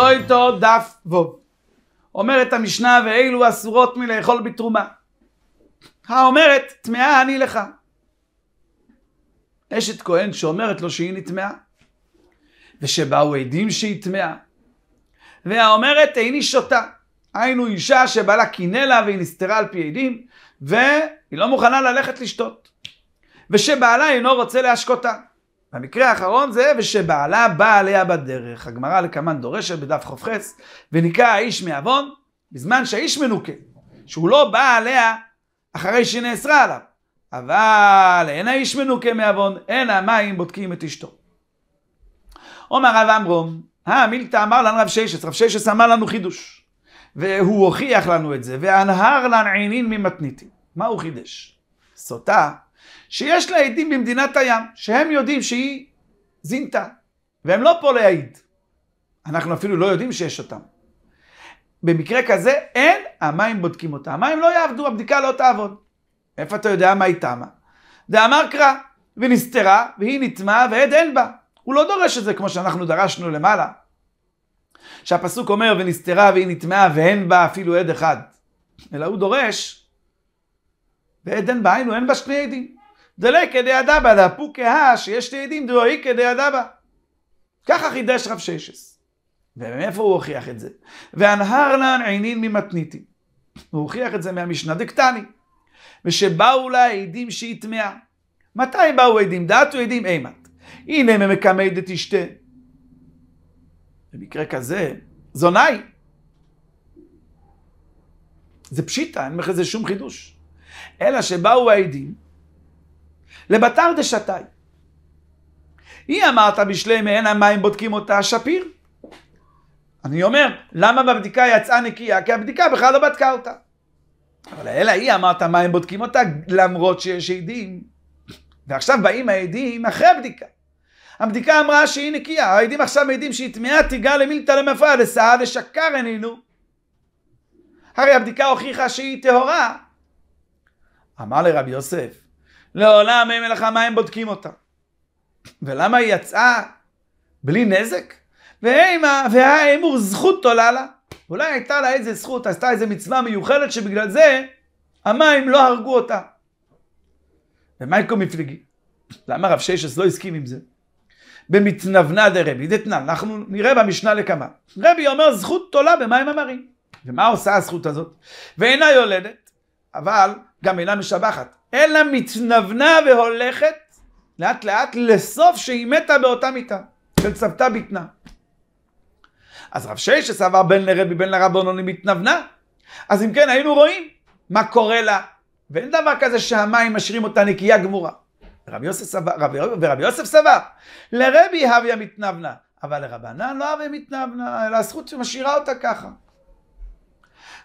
סויטו דף וו. אומרת המשנה, ואילו אסורות מלאכול בתרומה. האומרת, טמאה אני לך. אשת כהן שאומרת לו שהיא נטמאה, ושבאו עדים שהיא טמאה. והאומרת, איני שותה. היינו אישה שבעלה קינא לה והיא נסתרה על פי עדים, והיא לא מוכנה ללכת לשתות. ושבעלה אינו רוצה להשקותה. המקרה האחרון זה ושבעלה באה עליה בדרך. הגמרא לקמן דורשת בדף חופחס, וניקה האיש מעוון בזמן שהאיש מנוקה, שהוא לא בא עליה אחרי שהיא נאסרה עליו. אבל אין האיש מנוקה מעוון, אין המים בודקים את אשתו. אומר רב עמרום, המילתא אמר לנו רב ששת, רב ששת אמר לנו חידוש. והוא הוכיח לנו את זה, והנהר לנעינין עינין ממתניתין. מה הוא חידש? סוטה שיש לה עדים במדינת הים, שהם יודעים שהיא זינתה, והם לא פה להעיד. אנחנו אפילו לא יודעים שיש אותם. במקרה כזה אין, המים בודקים אותה. המים לא יעבדו, הבדיקה לא תעבוד. איפה אתה יודע מה היא תמה? דאמר קרא, ונסתרה, והיא נטמעה, ועד אין בה. הוא לא דורש את זה כמו שאנחנו דרשנו למעלה. שהפסוק אומר, ונסתרה והיא נטמעה, ואין בה אפילו עד אחד. אלא הוא דורש, ועד אין בה, היינו, אין בה שני עדים. דלי כדי אדבה, דאדבא דאפוקה שיש עדים תיעדים כדי אדבה. ככה חידש רב ששס. ומאיפה הוא הוכיח את זה? והנהרנן עינין ממתניתי. הוא הוכיח את זה מהמשנה דקטני. ושבאו לה עדים שהיא טמאה. מתי באו עדים? דעתו עדים אימת. הנה ממקמי דתשתה. במקרה כזה, זונאי. זה פשיטה, אין לך איזה שום חידוש. אלא שבאו העדים, לבתר דשתי. היא אמרת בשלי מעין המים בודקים אותה שפיר. אני אומר, למה בבדיקה יצאה נקייה? כי הבדיקה בכלל לא בדקה אותה. אבל אלא היא אמרת מים בודקים אותה למרות שיש עדים. ועכשיו באים העדים אחרי הבדיקה. הבדיקה אמרה שהיא נקייה, העדים עכשיו מעידים שהיא טמאה תיגע למילתא למפרע לסעה ושקר עינינו. הרי הבדיקה הוכיחה שהיא טהורה. אמר לרבי יוסף, לעולם אין מלאכה, מה הם בודקים אותה? ולמה היא יצאה בלי נזק? והאימה, והאימור זכות עולה לה. אולי הייתה לה איזה זכות, עשתה איזה מצווה מיוחדת שבגלל זה המים לא הרגו אותה. ומייקו מפליגי, למה רב ששס לא הסכים עם זה? במתנוונה דרבי, דתנא, אנחנו נראה במשנה לקמה. רבי אומר זכות תולה במים המרים. ומה עושה הזכות הזאת? ואינה יולדת, אבל גם אינה משבחת, אלא מתנוונה והולכת לאט לאט לסוף שהיא מתה באותה מיתה, של צוותה בטנה. אז רב שיש שסבר בן לרבי בן לרבנון היא מתנוונה. אז אם כן, היינו רואים מה קורה לה. ואין דבר כזה שהמים משאירים אותה נקייה גמורה. רבי יוסף סבר, רבי, ורבי יוסף סבר, לרבי הוויה מתנוונה, אבל לרבנן לא הוויה מתנוונה, אלא הזכות שמשאירה אותה ככה.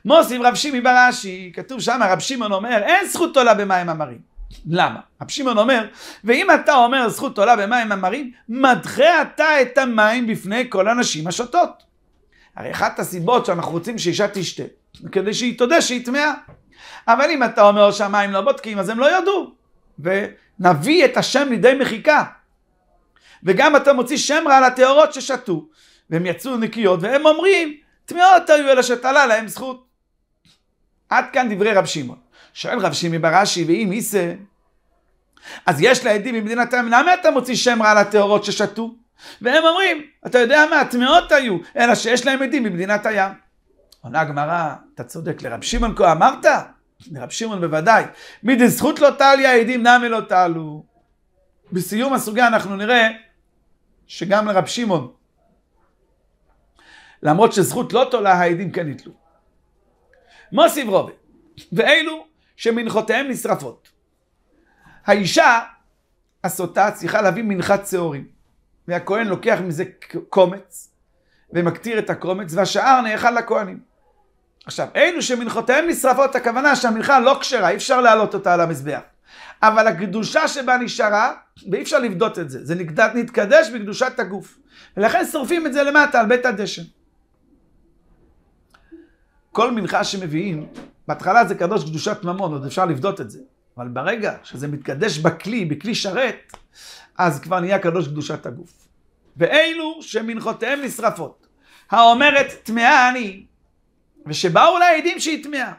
מוסיף רב שמעי ברש"י, כתוב שם, רב שמעון אומר, אין זכות עולה במים המרים. למה? רב שמעון אומר, ואם אתה אומר זכות עולה במים המרים, מדחה אתה את המים בפני כל הנשים השותות. הרי אחת הסיבות שאנחנו רוצים שאישה תשתה, כדי שהיא תודה שהיא טמאה. אבל אם אתה אומר שהמים לא בודקים, אז הם לא ידעו. ונביא את השם לידי מחיקה. וגם אתה מוציא שם רע לטהורות ששתו, והם יצאו נקיות, והם אומרים, טמאות היו אלה שתלה להם זכות. עד כאן דברי רב שמעון. שואל רב שמעון ברש"י, ואם איסה, אז יש לעדים במדינתם, למה אתה מוציא שם רע לטהורות ששתו? והם אומרים, אתה יודע מה, הטמעות היו, אלא שיש להם עדים במדינת הים. עונה הגמרא, אתה צודק, לרב שמעון כה אמרת? לרב שמעון בוודאי. מדזכות לא תעלי העדים, נמי לא תעלו. בסיום הסוגיה אנחנו נראה שגם לרב שמעון, למרות שזכות לא תולה, העדים כן יתלו. מוסיף רובה, ואלו שמנחותיהם נשרפות. האישה הסוטה צריכה להביא מנחת שעורים, והכהן לוקח מזה קומץ, ומקטיר את הקומץ, והשאר נאכל לכהנים. עכשיו, אלו שמנחותיהם נשרפות, הכוונה שהמנחה לא כשרה, אי אפשר להעלות אותה על המזבח. אבל הקדושה שבה נשארה, ואי אפשר לבדות את זה, זה נתקדש בקדושת הגוף. ולכן שורפים את זה למטה על בית הדשן. כל מנחה שמביאים, בהתחלה זה קדוש קדושת ממון, עוד אפשר לבדות את זה. אבל ברגע שזה מתקדש בכלי, בכלי שרת, אז כבר נהיה קדוש קדושת הגוף. ואלו שמנחותיהם נשרפות, האומרת טמאה אני, ושבאו לה עדים שהיא טמאה.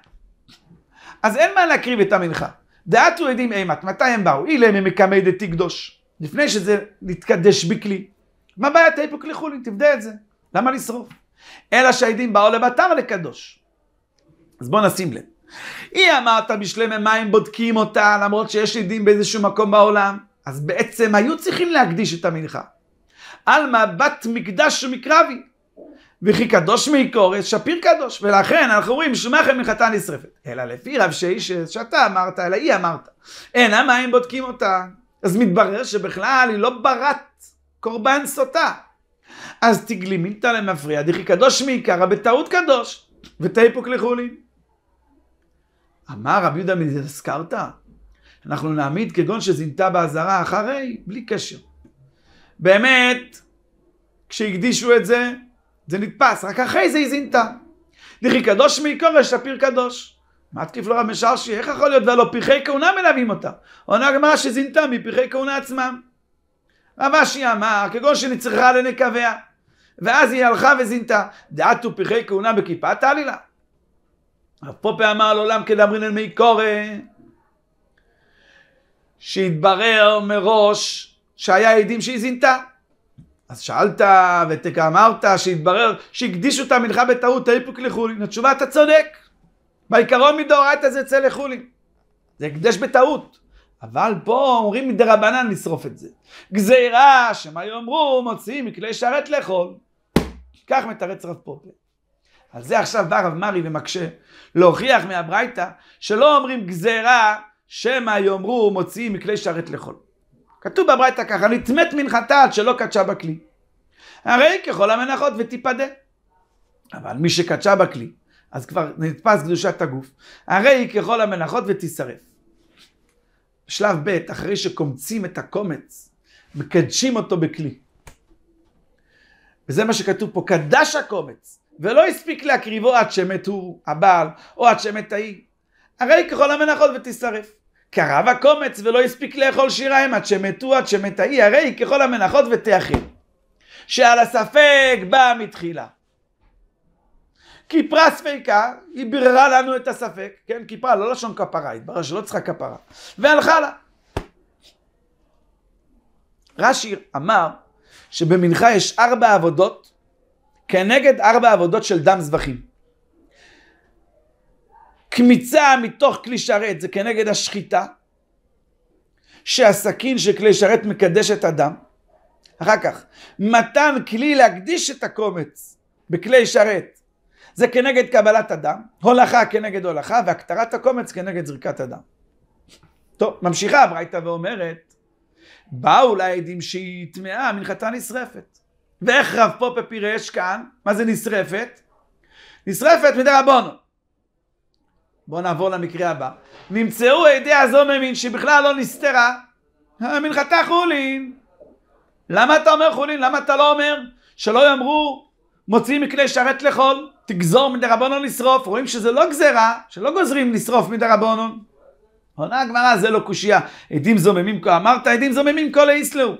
אז אין מה להקריב את המנחה. דעתו עדים אימת, מתי הם באו? אילה הם מקמי דתי קדוש. לפני שזה נתקדש בכלי. מה תהיה פה כלי חולין, תבדה את זה. למה לשרוף? אלא שהעדים באו לבתר לקדוש. אז בואו נשים לב. היא אמרת בשלמי מים בודקים אותה, למרות שיש עדים באיזשהו מקום בעולם. אז בעצם היו צריכים להקדיש את המנחה. עלמא בת מקדש ומקרבי, וכי קדוש מי קורס, שפיר קדוש, ולכן אנחנו רואים שמחם מחטא נשרפת. אלא לפי רב שאיש שאתה אמרת, אלא היא אמרת. אין המים בודקים אותה. אז מתברר שבכלל היא לא ברת קורבן סוטה. אז תגלי מילתא למפריע, דכי קדוש מעיקרא בטעות קדוש, ותהיפוק לחולין. אמר רבי יהודה מזה הזכרת? אנחנו נעמיד כגון שזינתה באזהרה אחרי, בלי קשר. באמת, כשהקדישו את זה, זה נתפס, רק אחרי זה היא זינתה. דכי קדוש מעיקורש שפיר קדוש. מה תקיף לו רב משרשי? איך יכול להיות? והלא פרחי כהונה מלווים אותה. עונה גמרא שזינתה מפרחי כהונה עצמם. רב אשי אמר, כגון שנצרכה לנקביה. ואז היא הלכה וזינתה. דעתו פרחי כהונה בכיפת העלילה. פה פעמר לעולם כדאמרין אל מי קורא, שהתברר מראש שהיה עדים שהיא זינתה. אז שאלת ואמרת שהתברר שהקדישו את המנחה בטעות, תהיפוק לחולין. התשובה, אתה צודק. בעיקרון מדאורייתא זה יצא לחולין. זה הקדש בטעות. אבל פה אומרים מדרבנן לשרוף את זה. גזירה, שמה יאמרו, מוציאים מכלי שרת לאכול. כך מתרץ רב פופר. על זה עכשיו בא רב מרי ומקשה, להוכיח מהברייתא שלא אומרים גזירה שמא יאמרו מוציאים מכלי שרת לחול. כתוב בברייתא ככה, נטמת מנחתה עד שלא קדשה בכלי. הרי ככל המנחות ותיפדה. אבל מי שקדשה בכלי, אז כבר נתפס קדושת הגוף. הרי היא ככל המנחות ותישרף. שלב ב', אחרי שקומצים את הקומץ, מקדשים אותו בכלי. וזה מה שכתוב פה, קדש הקומץ. ולא הספיק להקריבו עד שמתו הבעל, או עד שמת ההיא. הרי ככל המנחות ותשרף. קרב הקומץ ולא הספיק לאכול שיריים עד שמתו עד שמת ההיא, הרי ככל המנחות ותאכל. שעל הספק באה מתחילה. כי פרה ספיקה, היא ביררה לנו את הספק, כן, כי פרה, לא לשון כפרה, התברר שלא צריכה כפרה, והלכה לה. רש"י אמר שבמנחה יש ארבע עבודות כנגד ארבע עבודות של דם זבחים. קמיצה מתוך כלי שרת זה כנגד השחיטה, שהסכין של כלי שרת מקדש את הדם. אחר כך, מתן כלי להקדיש את הקומץ בכלי שרת זה כנגד קבלת הדם, הולכה כנגד הולכה והקטרת הקומץ כנגד זריקת הדם. טוב, ממשיכה הברייתא ואומרת, באו לה עדים שהיא טמאה, מנחתה נשרפת. ואיך רב פופה פירש כאן? מה זה נשרפת? נשרפת מדי רבונו. בואו נעבור למקרה הבא. נמצאו עדי הזוממין שבכלל לא נסתרה. מנחתה חולין. למה אתה אומר חולין? למה אתה לא אומר? שלא יאמרו מוציאים מכלי שרת לחול, תגזור מדי רבונו לשרוף. רואים שזה לא גזרה, שלא גוזרים לשרוף מדי רבונו. עונה הגמרא זה לא קושייה. עדים זוממים כה אמרת, עדים זוממים כה לאיסלו.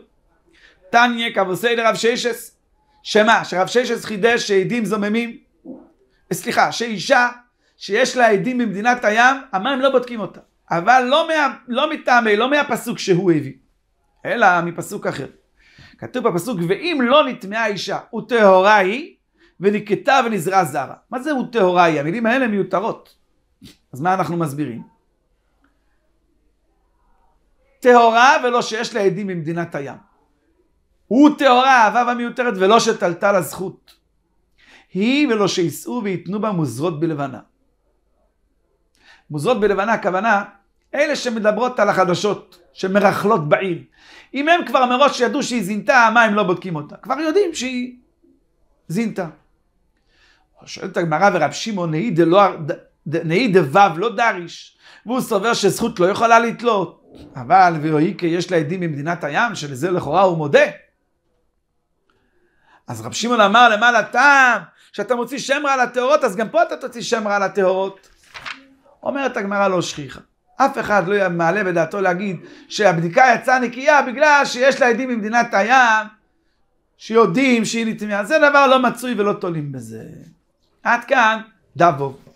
תניה כבוסי דרב ששס. שמה? שרב ששס חידש שעדים זוממים? סליחה, שאישה שיש לה עדים במדינת הים, המים לא בודקים אותה. אבל לא, מה, לא מטעמי, לא מהפסוק שהוא הביא, אלא מפסוק אחר. כתוב בפסוק, ואם לא נטמעה אישה וטהורה היא, ונקטה ונזרע זרה. מה זה וטהורה היא? המילים האלה מיותרות. אז מה אנחנו מסבירים? טהורה ולא שיש לה עדים במדינת הים. הוא טהורה, אהבה המיותרת, ולא שתלתה לה זכות. היא ולא שיישאו וייתנו בה מוזרות בלבנה. מוזרות בלבנה, הכוונה, אלה שמדברות על החדשות, שמרכלות בעיר. אם הם כבר מראש ידעו שהיא זינתה, מה הם לא בודקים אותה? כבר יודעים שהיא זינתה. שואלת הגמרא ורב שמעון, נהי דלא, נהי דבב, לא דריש, והוא סובר שזכות לא יכולה לתלות. אבל ויהי כי יש לה עדים ממדינת הים, שלזה לכאורה הוא מודה. אז רב שמעון אמר למעל הטעם, שאתה מוציא שם רע על הטהורות, אז גם פה אתה תוציא שם רע על הטהורות. אומרת הגמרא לא שכיחה. אף אחד לא מעלה בדעתו להגיד שהבדיקה יצאה נקייה בגלל שיש לה עדים ממדינת הים שיודעים שהיא נטמעה. זה דבר לא מצוי ולא תולים בזה. עד כאן, דבוב.